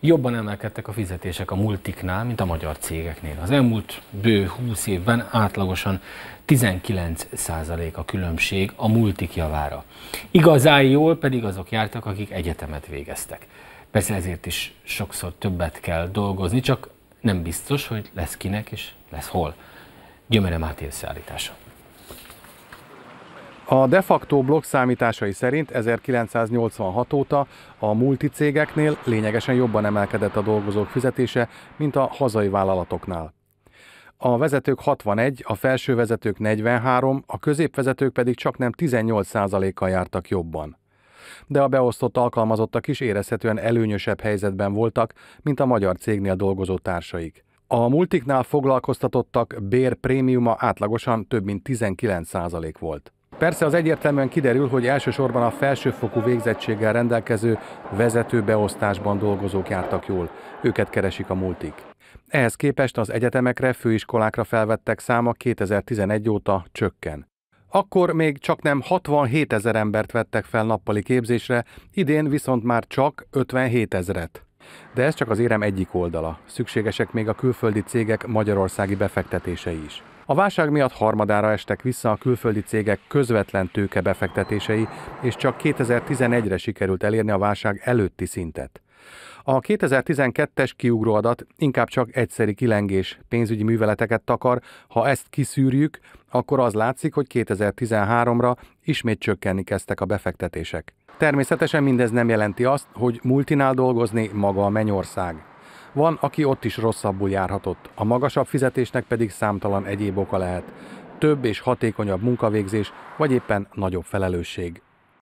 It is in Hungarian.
jobban emelkedtek a fizetések a multiknál, mint a magyar cégeknél. Az elmúlt bő 20 évben átlagosan 19% a különbség a multik javára. Igazán jól pedig azok jártak, akik egyetemet végeztek. Persze ezért is sokszor többet kell dolgozni, csak nem biztos, hogy lesz kinek és lesz hol. Gyömere Máté összeállítása. A de facto blog számításai szerint 1986 óta a multicégeknél lényegesen jobban emelkedett a dolgozók fizetése, mint a hazai vállalatoknál. A vezetők 61, a felső vezetők 43, a középvezetők pedig csak nem 18%-kal jártak jobban. De a beosztott alkalmazottak is érezhetően előnyösebb helyzetben voltak, mint a magyar cégnél dolgozó társaik. A multiknál foglalkoztatottak bérprémiuma átlagosan több mint 19% volt. Persze az egyértelműen kiderül, hogy elsősorban a felsőfokú végzettséggel rendelkező vezető beosztásban dolgozók jártak jól. Őket keresik a multik. Ehhez képest az egyetemekre, főiskolákra felvettek száma 2011 óta csökken. Akkor még csak nem 67 ezer embert vettek fel nappali képzésre, idén viszont már csak 57 ezeret. De ez csak az érem egyik oldala. Szükségesek még a külföldi cégek magyarországi befektetése is. A válság miatt harmadára estek vissza a külföldi cégek közvetlen tőke befektetései, és csak 2011-re sikerült elérni a válság előtti szintet. A 2012-es kiugróadat inkább csak egyszeri kilengés pénzügyi műveleteket takar, ha ezt kiszűrjük, akkor az látszik, hogy 2013-ra ismét csökkenni kezdtek a befektetések. Természetesen mindez nem jelenti azt, hogy multinál dolgozni maga a mennyország. Van, aki ott is rosszabbul járhatott, a magasabb fizetésnek pedig számtalan egyéb oka lehet. Több és hatékonyabb munkavégzés, vagy éppen nagyobb felelősség.